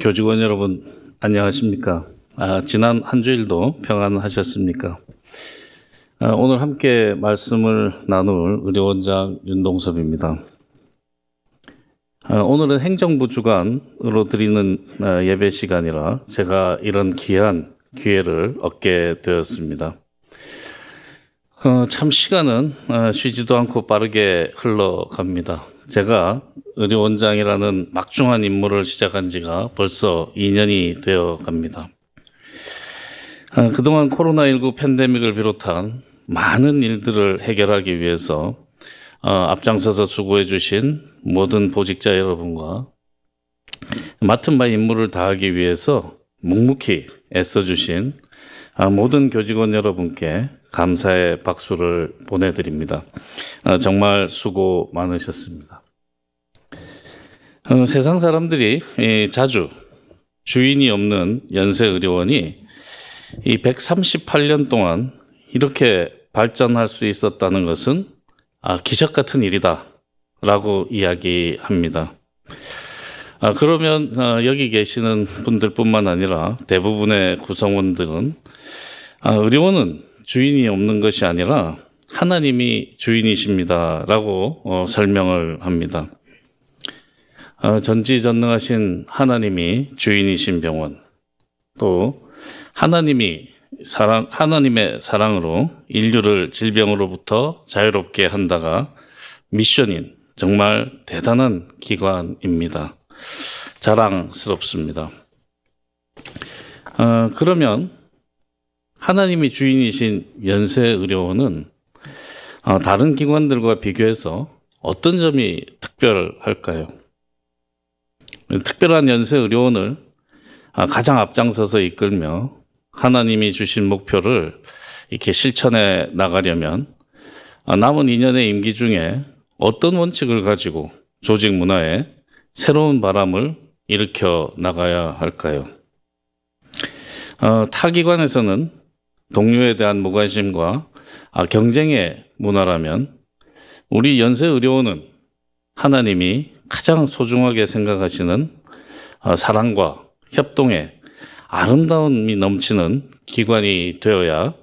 교직원 여러분 안녕하십니까? 아, 지난 한 주일도 평안하셨습니까? 아, 오늘 함께 말씀을 나눌 의료원장 윤동섭입니다. 아, 오늘은 행정부 주관으로 드리는 아, 예배 시간이라 제가 이런 귀한 기회를 얻게 되었습니다. 어, 참 시간은 아, 쉬지도 않고 빠르게 흘러갑니다. 제가 의료원장이라는 막중한 임무를 시작한 지가 벌써 2년이 되어 갑니다. 아, 그동안 코로나19 팬데믹을 비롯한 많은 일들을 해결하기 위해서 아, 앞장서서 수고해 주신 모든 보직자 여러분과 맡은 바 임무를 다하기 위해서 묵묵히 애써주신 아, 모든 교직원 여러분께 감사의 박수를 보내드립니다. 아, 정말 수고 많으셨습니다. 어, 세상 사람들이 자주 주인이 없는 연세 의료원이 이 138년 동안 이렇게 발전할 수 있었다는 것은 아, 기적 같은 일이다 라고 이야기합니다. 아, 그러면 어, 여기 계시는 분들뿐만 아니라 대부분의 구성원들은 의료원은 주인이 없는 것이 아니라 하나님이 주인이십니다라고 어, 설명을 합니다. 어, 전지전능하신 하나님이 주인이신 병원 또 하나님이 사랑 하나님의 사랑으로 인류를 질병으로부터 자유롭게 한다가 미션인 정말 대단한 기관입니다. 자랑스럽습니다. 어, 그러면 하나님이 주인이신 연세 의료원은 어, 다른 기관들과 비교해서 어떤 점이 특별할까요? 특별한 연세 의료원을 아, 가장 앞장서서 이끌며 하나님이 주신 목표를 이렇게 실천해 나가려면 아, 남은 2년의 임기 중에 어떤 원칙을 가지고 조직 문화에 새로운 바람을 일으켜 나가야 할까요? 어, 타기관에서는 동료에 대한 무관심과 아, 경쟁의 문화라면 우리 연세 의료원은 하나님이 가장 소중하게 생각하시는 아, 사랑과 협동의 아름다움이 넘치는 기관이 되어야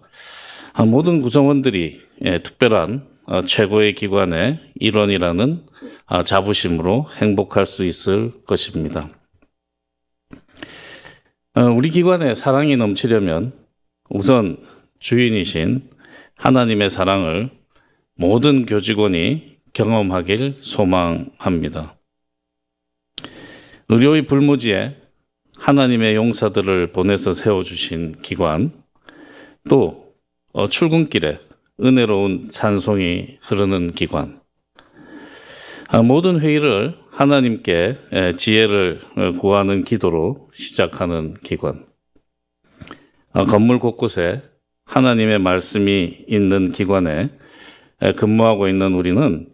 아, 모든 구성원들이 예, 특별한 아, 최고의 기관의 일원이라는 아, 자부심으로 행복할 수 있을 것입니다. 어, 우리 기관에 사랑이 넘치려면 우선 주인이신 하나님의 사랑을 모든 교직원이 경험하길 소망합니다. 의료의 불모지에 하나님의 용사들을 보내서 세워주신 기관, 또 어, 출근길에 은혜로운 찬송이 흐르는 기관, 아, 모든 회의를 하나님께 지혜를 어, 구하는 기도로 시작하는 기관, 아, 건물 곳곳에 하나님의 말씀이 있는 기관에 근무하고 있는 우리는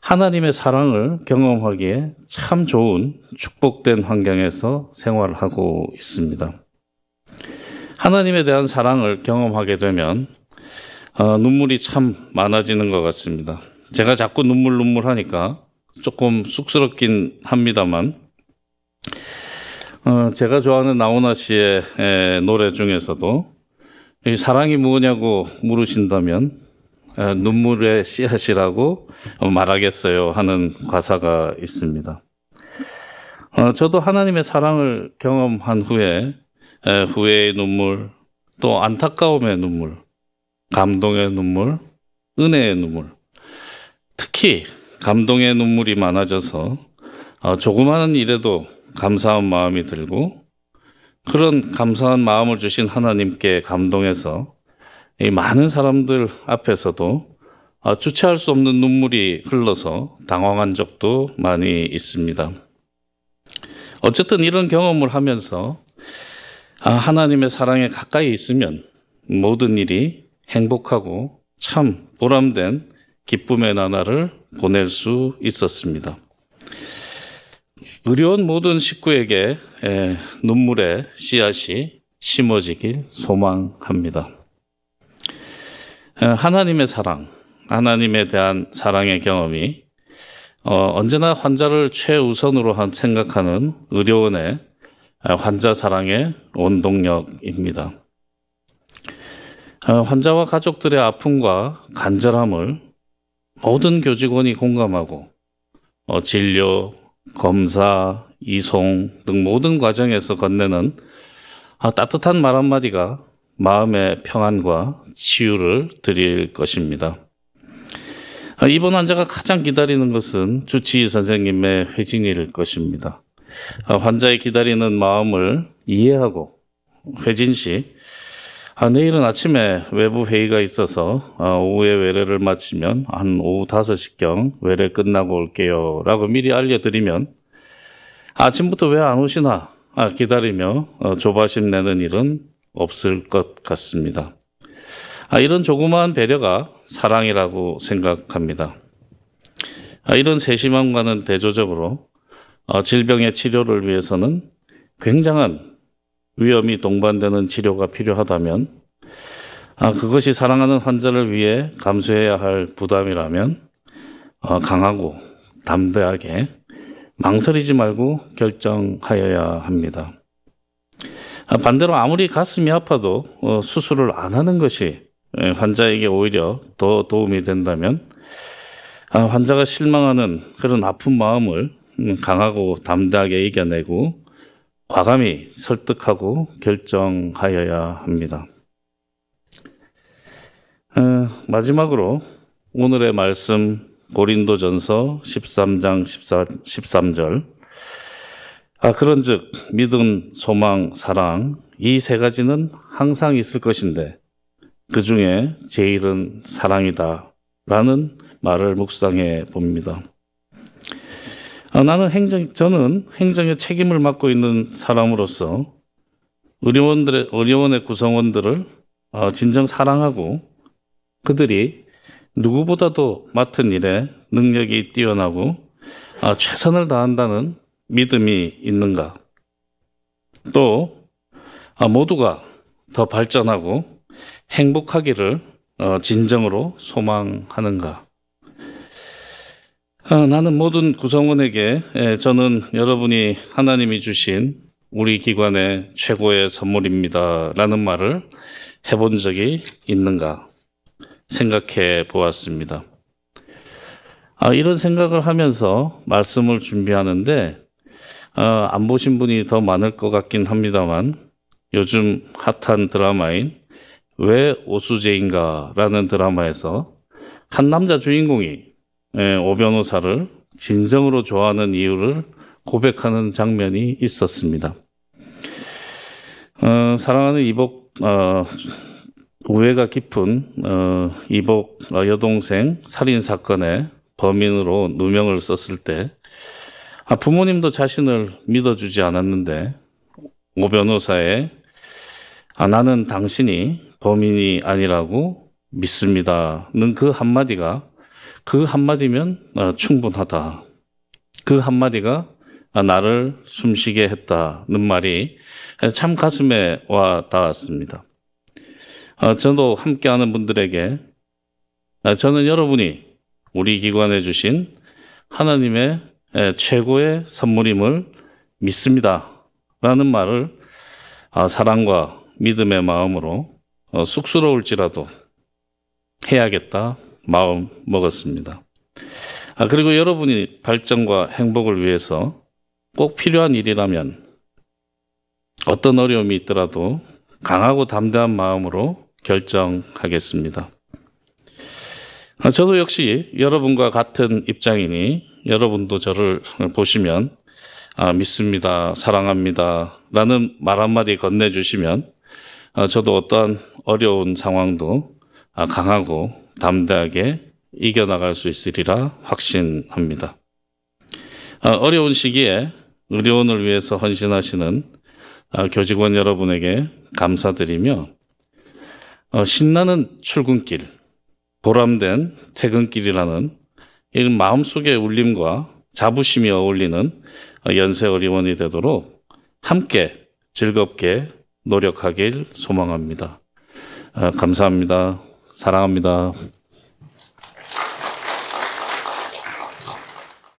하나님의 사랑을 경험하기에 참 좋은 축복된 환경에서 생활하고 있습니다. 하나님에 대한 사랑을 경험하게 되면 어, 눈물이 참 많아지는 것 같습니다. 제가 자꾸 눈물 눈물 하니까 조금 쑥스럽긴 합니다만 어, 제가 좋아하는 나훈아 씨의 노래 중에서도 이 사랑이 뭐냐고 물으신다면 눈물의 씨앗이라고 말하겠어요 하는 가사가 있습니다. 어, 저도 하나님의 사랑을 경험한 후에 후회의 눈물, 또 안타까움의 눈물, 감동의 눈물, 은혜의 눈물, 특히 감동의 눈물이 많아져서 어, 조그마한 일에도 감사한 마음이 들고 그런 감사한 마음을 주신 하나님께 감동해서 이 많은 사람들 앞에서도 아, 주체할 수 없는 눈물이 흘러서 당황한 적도 많이 있습니다. 어쨌든 이런 경험을 하면서 아, 하나님의 사랑에 가까이 있으면 모든 일이 행복하고 참 보람된 기쁨의 나날을 보낼 수 있었습니다. 의료원 모든 식구에게 예, 눈물의 씨앗이 심어지길 소망합니다. 예, 하나님의 사랑, 하나님에 대한 사랑의 경험이 어, 언제나 환자를 최우선으로 생각하는 의료원의 아, 환자 사랑의 원동력입니다. 아, 환자와 가족들의 아픔과 간절함을 모든 교직원이 공감하고 어, 진료, 검사, 이송 등 모든 과정에서 건네는 따뜻한 말 한마디가 마음의 평안과 치유를 드릴 것입니다. 아, 이번 환자가 가장 기다리는 것은 주치의 선생님의 회진일 것입니다. 아, 환자의 기다리는 마음을 이해하고 회진 시 아, 내일은 아침에 외부 회의가 있어서 아, 오후에 외래를 마치면 한 오후 5시경 외래 끝나고 올게요 라고 미리 알려드리면 아침부터 왜 안 오시나 아, 기다리며 어, 조바심 내는 일은 없을 것 같습니다. 아, 이런 조그마한 배려가 사랑이라고 생각합니다. 아, 이런 세심함과는 대조적으로 어, 질병의 치료를 위해서는 굉장한 위험이 동반되는 치료가 필요하다면, 아, 그것이 사랑하는 환자를 위해 감수해야 할 부담이라면, 어, 강하고 담대하게 망설이지 말고 결정하여야 합니다. 아, 반대로 아무리 가슴이 아파도 어, 수술을 안 하는 것이 예, 환자에게 오히려 더 도움이 된다면, 아, 환자가 실망하는 그런 아픈 마음을 음, 강하고 담대하게 이겨내고 과감히 설득하고 결정하여야 합니다. 어, 마지막으로 오늘의 말씀 고린도전서 13장 14, 13절 아 그런즉 믿음, 소망, 사랑 이 세 가지는 항상 있을 것인데 그 중에 제일은 사랑이다라는 말을 묵상해 봅니다. 아, 나는 행정, 저는 행정의 책임을 맡고 있는 사람으로서 의료원들의, 의료원의 구성원들을 아, 진정 사랑하고 그들이 누구보다도 맡은 일에 능력이 뛰어나고 아, 최선을 다한다는 믿음이 있는가. 또 모두가 더 발전하고 행복하기를 어, 진정으로 소망하는가. 어, 나는 모든 구성원에게 저는 여러분이 하나님이 주신 우리 기관의 최고의 선물입니다. 라는 말을 해본 적이 있는가 생각해 보았습니다. 아, 이런 생각을 하면서 말씀을 준비하는데, 어, 안 보신 분이 더 많을 것 같긴 합니다만, 요즘 핫한 드라마인 왜 오수제인가 라는 드라마에서 한 남자 주인공이 예, 오 변호사를 진정으로 좋아하는 이유를 고백하는 장면이 있었습니다. 어, 사랑하는 이복 어, 우애가 깊은 어, 이복 여동생 살인 사건의 범인으로 누명을 썼을 때 아, 부모님도 자신을 믿어주지 않았는데 오 변호사의 아, 나는 당신이 범인이 아니라고 믿습니다는 그 한마디가 그 한마디면 어, 충분하다. 그 한마디가 아, 나를 숨쉬게 했다는 말이 참 가슴에 와 닿았습니다. 아, 저도 함께하는 분들에게 아, 저는 여러분이 우리 기관에 주신 하나님의 최고의 선물임을 믿습니다. 라는 말을 사랑과 믿음의 마음으로 어, 쑥스러울지라도 해야겠다 마음 먹었습니다. 아, 그리고 여러분이 발전과 행복을 위해서 꼭 필요한 일이라면 어떤 어려움이 있더라도 강하고 담대한 마음으로 결정하겠습니다. 아, 저도 역시 여러분과 같은 입장이니 여러분도 저를 보시면 아, 믿습니다, 사랑합니다 라는 말 한마디 건네주시면 아, 저도 어떠한 어려운 상황도 아, 강하고 담대하게 이겨나갈 수 있으리라 확신합니다. 아, 어려운 시기에 의료원을 위해서 헌신하시는 아, 교직원 여러분에게 감사드리며 어, 신나는 출근길, 보람된 퇴근길이라는 이 마음속의 울림과 자부심이 어울리는 연세 의료원이 되도록 함께 즐겁게 노력하길 소망합니다. 감사합니다. 사랑합니다.